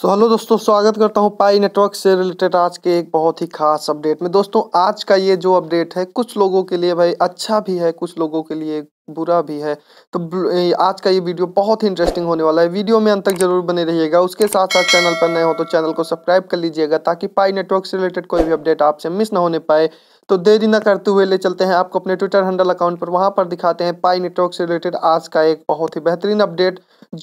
so hello दोस्तों स्वागत करता हूँ पाई नेटवर्क से रिलेटेड आज के एक बहुत ही खास अपडेट में दोस्तों आज का ये जो अपडेट है कुछ लोगों के लिए भाई अच्छा भी है कुछ लोगों के लिए बुरा भी है तो आज का ये वीडियो बहुत ही इंटरेस्टिंग होने वाला है वीडियो में अंत तक जरूर बने रहिएगा उसके साथ साथ चैनल पर नए हो तो चैनल को सब्सक्राइब कर लीजिएगा ताकि पाई नेटवर्क से रिलेटेड कोई भी अपडेट आपसे मिस ना होने पाए तो देरी न करते हुए ले चलते हैं आपको अपने ट्विटर हैंडल अकाउंट पर वहाँ पर दिखाते हैं पाई नेटवर्क से रिलेटेड आज का एक बहुत ही बेहतरीन अपडेट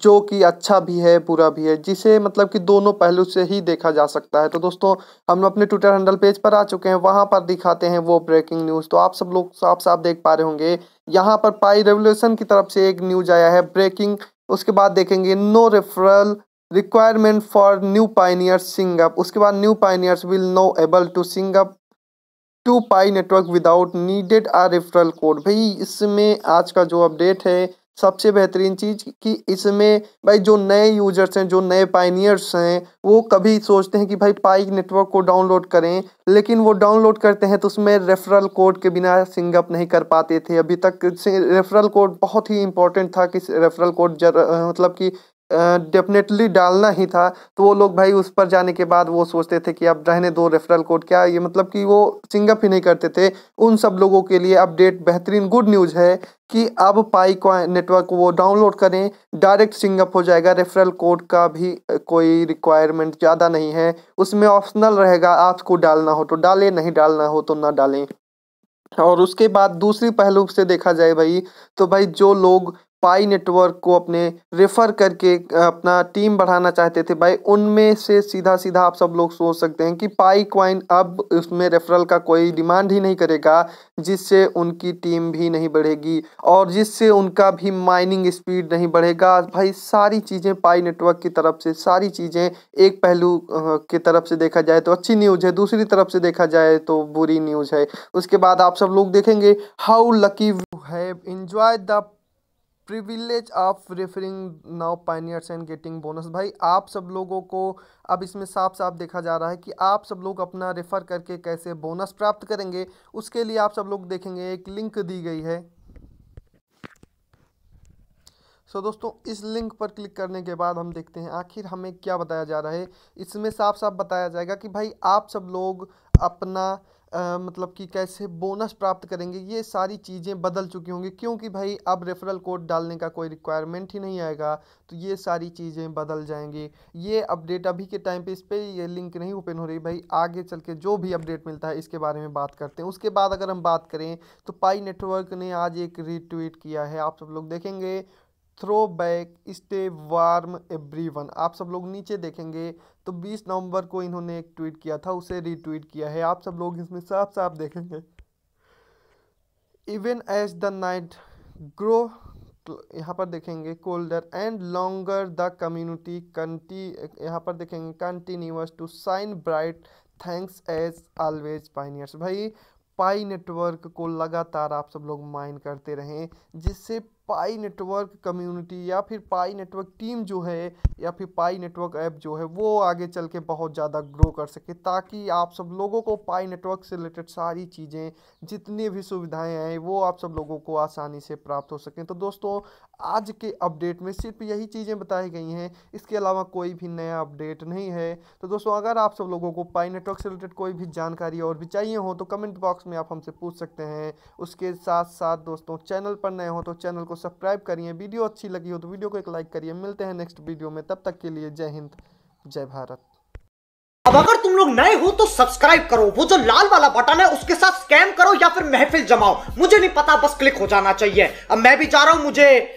जो कि अच्छा भी है बुरा भी है जिसे मतलब कि दोनों पहलू से ही देखा जा सकता है तो दोस्तों हम अपने ट्विटर हैंडल पेज पर आ चुके हैं वहाँ पर दिखाते हैं वो ब्रेकिंग न्यूज़ तो आप सब लोग आप साफ देख पा रहे होंगे यहाँ पर पाई रेवल्यूशन की तरफ से एक न्यूज आया है ब्रेकिंग उसके बाद देखेंगे no referral requirement for new pioneers सिंग अप उसके बाद new pioneers will no able to सिंग up to Pi network without needed a referral code भाई इसमें आज का जो अपडेट है सबसे बेहतरीन चीज़ कि इसमें भाई जो नए यूजर्स हैं जो नए पाइनियर्स हैं वो कभी सोचते हैं कि भाई पाई नेटवर्क को डाउनलोड करें लेकिन वो डाउनलोड करते हैं तो उसमें रेफरल कोड के बिना सिंगअप नहीं कर पाते थे अभी तक रेफरल कोड बहुत ही इंपॉर्टेंट था कि रेफरल कोड जर मतलब कि डेफिनेटली डालना ही था तो वो लोग भाई उस पर जाने के बाद वो सोचते थे कि अब रहने दो रेफरल कोड क्या ये मतलब कि वो सिंगअप ही नहीं करते थे उन सब लोगों के लिए अपडेट बेहतरीन गुड न्यूज़ है कि अब पाई नेटवर्क वो डाउनलोड करें डायरेक्ट सिंगअप हो जाएगा रेफरल कोड का भी कोई रिक्वायरमेंट ज़्यादा नहीं है उसमें ऑप्शनल रहेगा आपको डालना हो तो डालें नहीं डालना हो तो ना डालें और उसके बाद दूसरी पहलू से देखा जाए भाई तो भाई जो लोग पाई नेटवर्क को अपने रेफर करके अपना टीम बढ़ाना चाहते थे भाई उनमें से सीधा सीधा आप सब लोग सोच सकते हैं कि पाई क्वाइन अब उसमें रेफरल का कोई डिमांड ही नहीं करेगा जिससे उनकी टीम भी नहीं बढ़ेगी और जिससे उनका भी माइनिंग स्पीड नहीं बढ़ेगा भाई सारी चीज़ें पाई नेटवर्क की तरफ से सारी चीज़ें एक पहलू की तरफ से देखा जाए तो अच्छी न्यूज़ है दूसरी तरफ से देखा जाए तो बुरी न्यूज़ है उसके बाद आप सब लोग देखेंगे how lucky have enjoy the privilege of referring now pioneers and getting bonus भाई आप सब लोगों को अब इसमें साफ साफ देखा जा रहा है कि आप सब लोग अपना रेफ़र करके कैसे बोनस प्राप्त करेंगे उसके लिए आप सब लोग देखेंगे एक लिंक दी गई है सो so, दोस्तों इस लिंक पर क्लिक करने के बाद हम देखते हैं आखिर हमें क्या बताया जा रहा है इसमें साफ साफ बताया जाएगा कि भाई आप सब लोग अपना आ, मतलब कि कैसे बोनस प्राप्त करेंगे ये सारी चीज़ें बदल चुकी होंगी क्योंकि भाई अब रेफरल कोड डालने का कोई रिक्वायरमेंट ही नहीं आएगा तो ये सारी चीज़ें बदल जाएंगी ये अपडेट अभी के टाइम पे इस पर ये लिंक नहीं ओपन हो रही भाई आगे चल के जो भी अपडेट मिलता है इसके बारे में बात करते हैं उसके बाद अगर हम बात करें तो पाई नेटवर्क ने आज एक रिट्वीट किया है आप सब लोग देखेंगे throw back stay warm everyone आप सब लोग नीचे देखेंगे तो 20 नवंबर को इन्होंने एक ट्वीट किया था उसे रीट्वीट किया है आप सब लोग इसमें साफ साफ देखेंगे even as the night grow यहाँ पर देखेंगे colder and longer the community कंटी यहाँ पर देखेंगे continues to shine bright thanks as always pioneers भाई पाई नेटवर्क को लगातार आप सब लोग माइन करते रहें जिससे पाई नेटवर्क कम्युनिटी या फिर पाई नेटवर्क टीम जो है या फिर पाई नेटवर्क ऐप जो है वो आगे चल के बहुत ज़्यादा ग्रो कर सके ताकि आप सब लोगों को पाई नेटवर्क से रिलेटेड सारी चीज़ें जितनी भी सुविधाएं हैं वो आप सब लोगों को आसानी से प्राप्त हो सकें तो दोस्तों आज के अपडेट में सिर्फ यही चीज़ें बताई गई हैं इसके अलावा कोई भी नया अपडेट नहीं है तो दोस्तों अगर आप सब लोगों को पाई नेटवर्क से रिलेटेड कोई भी जानकारी और भी चाहिए हो तो कमेंट बॉक्स में आप हमसे पूछ सकते हैं उसके साथ साथ दोस्तों चैनल पर नए हो तो चैनल को सब्सक्राइब करिए वीडियो अच्छी लगी हो तो वीडियो को एक लाइक करिए मिलते हैं नेक्स्ट वीडियो में तब तक के लिए जय हिंद जय भारत अब अगर तुम लोग नए हो तो सब्सक्राइब करो वो जो लाल वाला बटन है उसके साथ स्कैम करो या फिर महफिल जमाओ मुझे नहीं पता बस क्लिक हो जाना चाहिए अब मैं भी जा रहा हूं मुझे